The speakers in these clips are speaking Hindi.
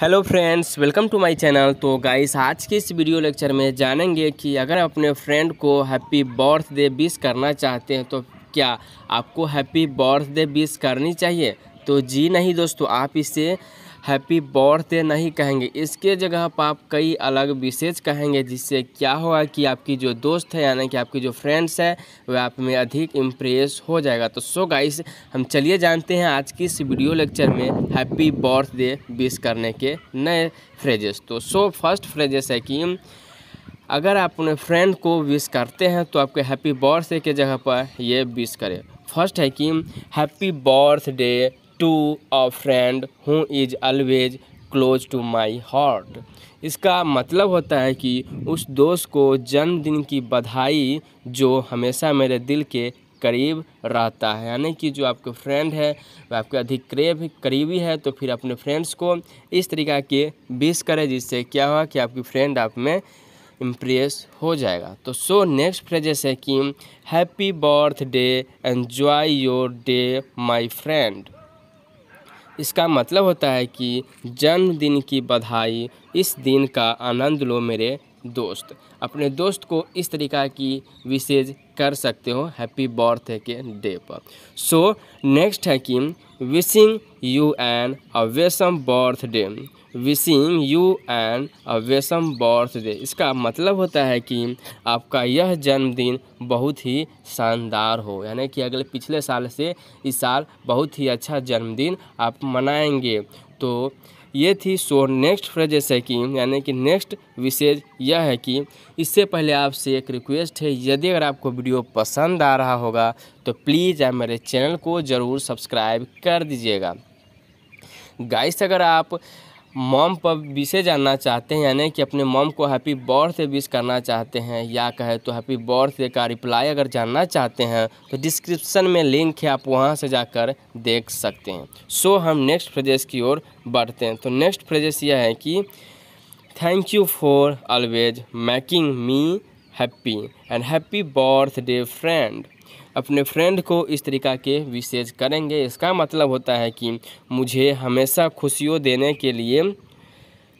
hello friends welcome to my channel तो गाइस आज के इस वीडियो लेक्चर में जानेंगे कि अगर अपने फ्रेंड को हैप्पी बर्थडे विश करना चाहते हैं तो क्या आपको हैप्पी बर्थडे विश करनी चाहिए तो जी नहीं दोस्तों आप इसे हैप्पी बर्थडे नहीं कहेंगे इसके जगह पर आप कई अलग विशेष कहेंगे जिससे क्या होगा कि आपकी जो दोस्त है यानी कि आपकी जो फ्रेंड्स है वह आप में अधिक इम्प्रेस हो जाएगा तो सो गाइस हम चलिए जानते हैं आज की इस वीडियो लेक्चर में हैप्पी बर्थडे विश करने के नए फ्रेजेस तो सो फर्स्ट फ्रेजेस है कि अगर आप अपने फ्रेंड को विश करते हैं तो आपके हैप्पी बर्थडे के जगह पर ये विश करें फर्स्ट है कि happy birthday to a friend who is always close to my heart इसका मतलब होता है कि उस दोस्त को जन्मदिन की बधाई जो हमेशा मेरे दिल के करीब रहता है यानी कि जो आपके फ्रेंड है वह आपके अधिक करीब करीबी है तो फिर अपने फ्रेंड्स को इस तरीका के विश करें जिससे क्या हुआ कि आपकी फ्रेंड आप में इम्प्रेस हो जाएगा तो सो नेक्स्ट फ्रेजेस है कि happy birthday enjoy your day my friend इसका मतलब होता है कि जन्मदिन की बधाई इस दिन का आनंद लो मेरे दोस्त अपने दोस्त को इस तरीक़ा की विशेज कर सकते हो हैप्पी बर्थडे के डे पर सो नेक्स्ट है कि wishing you an awesome birthday wishing you an awesome birthday इसका मतलब होता है कि आपका यह जन्मदिन बहुत ही शानदार हो यानी कि अगले पिछले साल से इस साल बहुत ही अच्छा जन्मदिन आप मनाएंगे तो ये थी सो नेक्स्ट फ्रेज ऐसे कि यानी कि नेक्स्ट विशेष यह है कि इससे पहले आपसे एक रिक्वेस्ट है यदि अगर आपको वीडियो पसंद आ रहा होगा तो प्लीज़ आप मेरे चैनल को ज़रूर सब्सक्राइब कर दीजिएगा गाइस अगर आप मॉम पर विशे जानना चाहते हैं यानी कि अपने मॉम को हैप्पी बर्थडे विश करना चाहते हैं या कहे तो हैप्पी बर्थडे का रिप्लाई अगर जानना चाहते हैं तो डिस्क्रिप्शन में लिंक है आप वहां से जाकर देख सकते हैं सो so, हम नेक्स्ट फ्रेजेस की ओर बढ़ते हैं तो नेक्स्ट फ्रेजेस यह है कि thank you for always making me happy and happy birthday friend अपने फ्रेंड को इस तरीका के विशेष करेंगे इसका मतलब होता है कि मुझे हमेशा खुशियों देने के लिए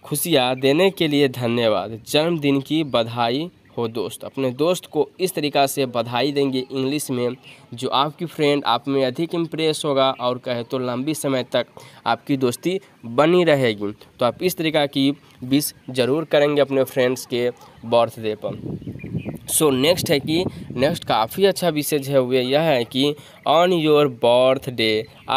खुशियाँ देने के लिए धन्यवाद जन्मदिन की बधाई हो दोस्त अपने दोस्त को इस तरीका से बधाई देंगे इंग्लिश में जो आपकी फ्रेंड आप में अधिक इम्प्रेस होगा और कहे तो लंबी समय तक आपकी दोस्ती बनी रहेगी तो आप इस तरीका की विश ज़रूर करेंगे अपने फ्रेंड्स के बर्थडे पर सो so, नेक्स्ट है कि नेक्स्ट काफ़ी अच्छा विशेष है हुए यह है कि on your birthday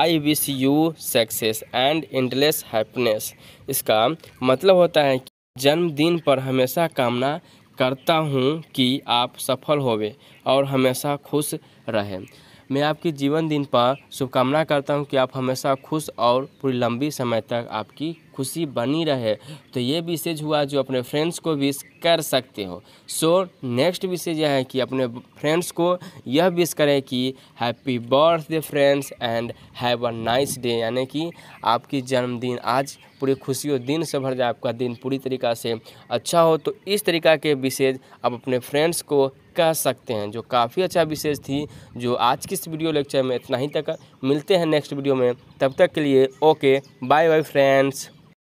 I wish you success and endless happiness इसका मतलब होता है कि जन्मदिन पर हमेशा कामना करता हूँ कि आप सफल होवे और हमेशा खुश रहें मैं आपकी जीवन दिन पर शुभकामना करता हूँ कि आप हमेशा खुश और पूरी लंबी समय तक आपकी खुशी बनी रहे तो ये विशेज हुआ जो अपने फ्रेंड्स को विश कर सकते हो सो नेक्स्ट विशेज यह है कि अपने फ्रेंड्स को यह विश करें कि happy birthday friends and have a nice day यानी कि आपकी जन्मदिन आज पूरी खुशियों दिन से भर जाए आपका दिन पूरी तरीका से अच्छा हो तो इस तरीका के विशेज आप अपने फ्रेंड्स को कह सकते हैं जो काफ़ी अच्छा विशेष थी जो आज की इस वीडियो लेक्चर में इतना ही तक मिलते हैं नेक्स्ट वीडियो में तब तक के लिए ओके बाय बाय फ्रेंड्स